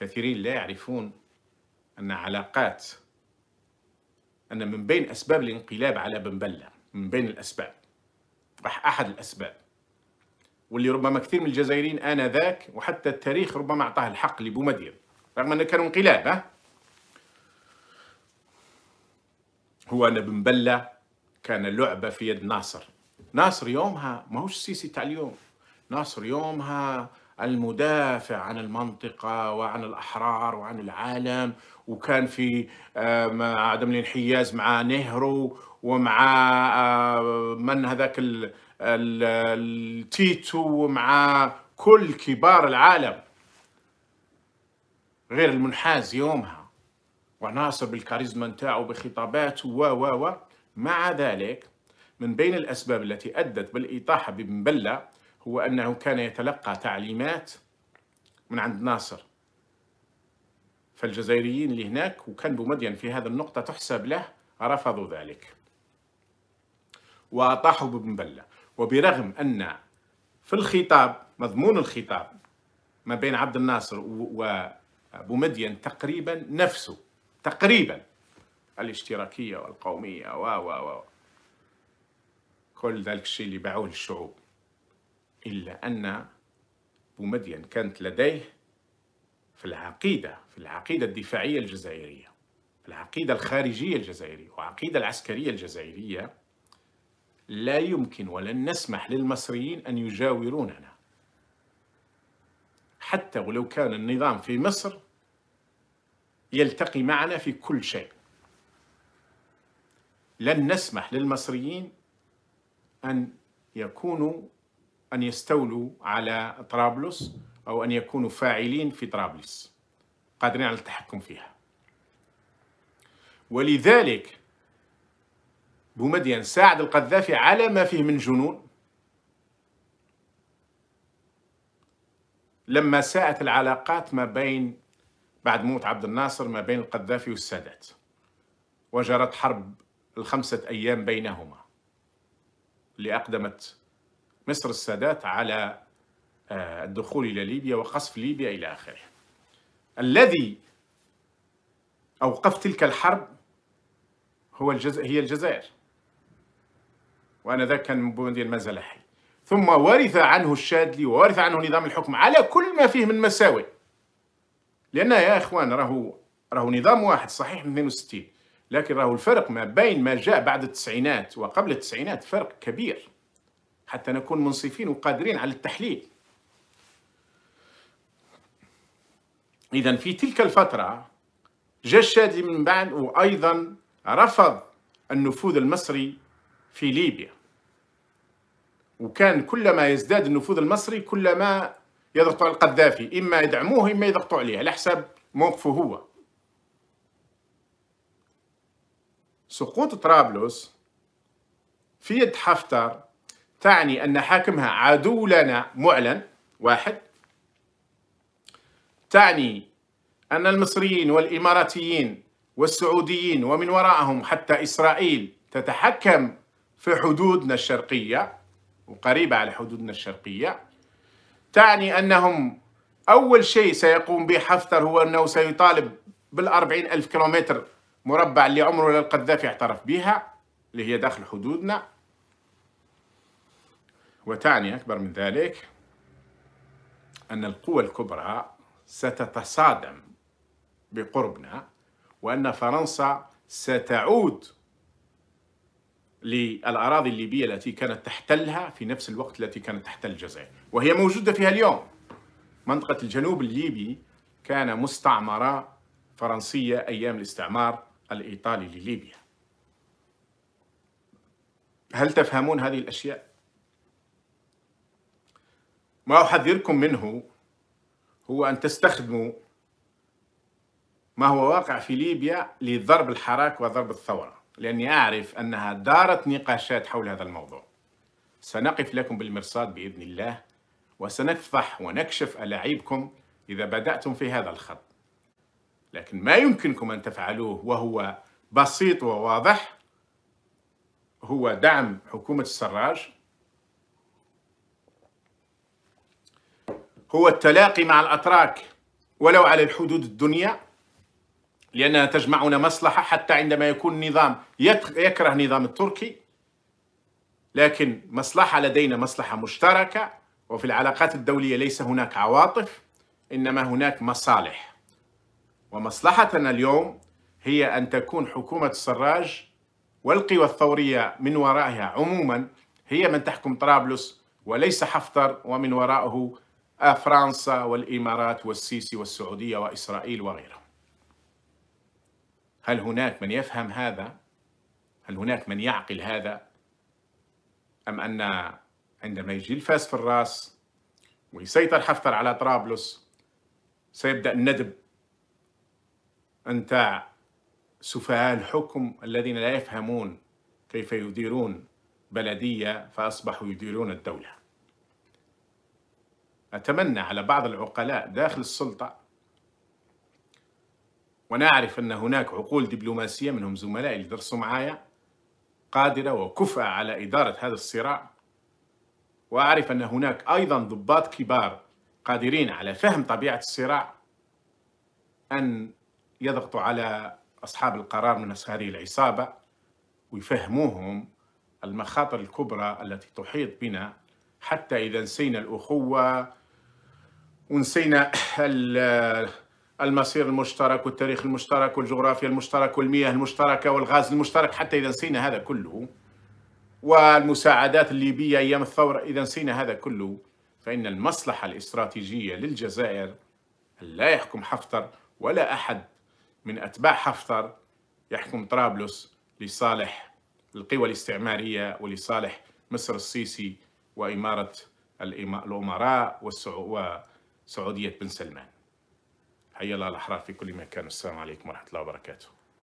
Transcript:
كثيرين لا يعرفون أن علاقات أن من بين أسباب الانقلاب على بن بلة من بين الأسباب راح أحد الأسباب واللي ربما كثير من الجزائريين آنذاك وحتى التاريخ ربما أعطاه الحق لبومدير رغم أنه كان انقلاب ها؟ هو أن بن بلة كان لعبة في يد ناصر ناصر يومها ماهوش السيسي تاع اليوم ناصر يومها المدافع عن المنطقة وعن الأحرار وعن العالم وكان في آه، عدم الانحياز مع نهرو ومع آه، من هذاك التيتو ومع كل كبار العالم غير المنحاز يومها وناصر بالكاريزما نتاعو بخطاباته و و و مع ذلك من بين الأسباب التي أدت بالإطاحة بمبلة هو أنه كان يتلقى تعليمات من عند ناصر فالجزائريين اللي هناك وكان بومدين في هذه النقطة تحسب له رفضوا ذلك وأطاحوا بلة وبرغم أن في الخطاب مضمون الخطاب ما بين عبد الناصر وبومدين تقريبا نفسه تقريبا الاشتراكية والقومية و و و كل ذلك الشيء اللي باعوه للشعوب إلا أن بومدين كانت لديه في العقيدة في العقيدة الدفاعية الجزائرية في العقيدة الخارجية الجزائرية وعقيدة العسكرية الجزائرية لا يمكن ولن نسمح للمصريين أن يجاوروننا حتى ولو كان النظام في مصر يلتقي معنا في كل شيء لن نسمح للمصريين أن يكونوا أن يستولوا على طرابلس أو أن يكونوا فاعلين في طرابلس قادرين على التحكم فيها ولذلك بومدين ساعد القذافي على ما فيه من جنون لما ساءت العلاقات ما بين بعد موت عبد الناصر ما بين القذافي والسادات وجرت حرب الخمسة أيام بينهما اللي أقدمت مصر السادات على آه، الدخول إلى ليبيا وقصف ليبيا إلى آخره الذي أوقف تلك الحرب هو الجز... هي الجزائر وأنا ذاك كان بومدين مازال حي ثم ورث عنه الشاذلي وورث عنه نظام الحكم على كل ما فيه من مساوئ لأن يا إخوان راهو راهو نظام واحد صحيح من 62 لكن راهو الفرق ما بين ما جاء بعد التسعينات وقبل التسعينات فرق كبير حتى نكون منصفين وقادرين على التحليل إذا في تلك الفترة جاء الشادي من بعد وأيضا رفض النفوذ المصري في ليبيا وكان كلما يزداد النفوذ المصري كلما يضغطوا على القذافي إما يدعموه إما يضغطوا عليه على حساب موقفه هو سقوط طرابلس في يد حفتر تعني أن حاكمها عدو لنا معلن واحد تعني أن المصريين والإماراتيين والسعوديين ومن وراءهم حتى إسرائيل تتحكم في حدودنا الشرقية وقريبة على حدودنا الشرقية تعني أنهم أول شيء سيقوم به حفتر هو أنه سيطالب بالأربعين ألف كيلومتر مربع اللي عمره للقذافي اعترف بها اللي هي داخل حدودنا وتعني أكبر من ذلك أن القوى الكبرى ستتصادم بقربنا وأن فرنسا ستعود للأراضي الليبية التي كانت تحتلها في نفس الوقت التي كانت تحتل الجزائر وهي موجودة فيها اليوم منطقة الجنوب الليبي كان مستعمرة فرنسية أيام الاستعمار الإيطالي لليبيا هل تفهمون هذه الأشياء؟ ما أحذركم منه هو أن تستخدموا ما هو واقع في ليبيا لضرب الحراك وضرب الثورة لأني أعرف أنها دارت نقاشات حول هذا الموضوع سنقف لكم بالمرصاد بإذن الله وسنفضح ونكشف ألاعيبكم إذا بدأتم في هذا الخط لكن ما يمكنكم أن تفعلوه وهو بسيط وواضح هو دعم حكومة السراج هو التلاقي مع الأتراك ولو على الحدود الدنيا لأنها تجمعنا مصلحة حتى عندما يكون نظام يكره نظام التركي لكن مصلحة لدينا مصلحة مشتركة وفي العلاقات الدولية ليس هناك عواطف إنما هناك مصالح ومصلحتنا اليوم هي أن تكون حكومة السراج والقوى الثورية من ورائها عموما هي من تحكم طرابلس وليس حفتر ومن ورائه آه، فرنسا والإمارات والسيسي والسعودية وإسرائيل وغيرهم هل هناك من يفهم هذا؟ هل هناك من يعقل هذا؟ أم أن عندما يجي الفاس في الراس ويسيطر حفتر على طرابلس سيبدأ الندب أنت سفهاء الحكم الذين لا يفهمون كيف يديرون بلدية فأصبحوا يديرون الدولة أتمنى على بعض العقلاء داخل السلطة ونعرف أن هناك عقول دبلوماسية منهم زملائي اللي درسوا معايا قادرة وكفأة على إدارة هذا الصراع وأعرف أن هناك أيضا ضباط كبار قادرين على فهم طبيعة الصراع أن يضغطوا على أصحاب القرار من هذه العصابة ويفهموهم المخاطر الكبرى التي تحيط بنا حتى إذا نسينا الأخوة ونسينا المصير المشترك والتاريخ المشترك والجغرافيا المشترك والمياه المشتركة والغاز المشترك حتى إذا نسينا هذا كله والمساعدات الليبية أيام الثورة إذا نسينا هذا كله فإن المصلحة الاستراتيجية للجزائر لا يحكم حفتر ولا أحد من أتباع حفتر يحكم طرابلس لصالح القوى الاستعمارية ولصالح مصر السيسي وإمارة الأمراء والسعودية سعودية بن سلمان حيا الله الأحرار في كل مكان والسلام عليكم ورحمة الله وبركاته